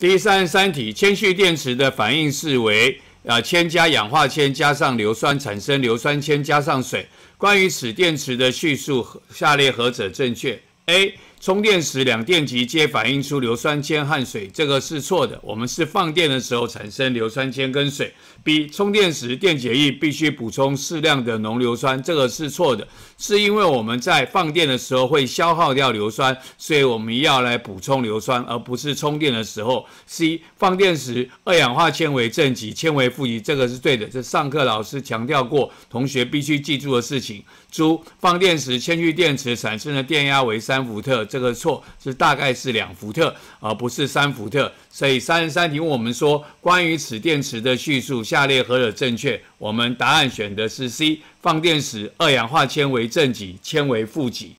第三十三题，铅蓄电池的反应式为：啊，铅加氧化铅加上硫酸产生硫酸铅加上水。关于此电池的叙述，下列何者正确？A 充电时，两电极皆反映出硫酸铅和水，这个是错的。我们是放电的时候产生硫酸铅跟水。B. 充电时，电解液必须补充适量的浓硫酸，这个是错的。是因为我们在放电的时候会消耗掉硫酸，所以我们要来补充硫酸，而不是充电的时候。C. 放电时，二氧化铅为正极，铅为负极，这个是对的。这上课老师强调过，同学必须记住的事情。猪放电时，铅蓄电池产生的电压为三伏特。这个错是大概是两伏特，而不是三伏特。所以三十三题问我们说，关于此电池的叙述，下列何者正确？我们答案选的是 C，放电时二氧化铅为正极，铅为负极。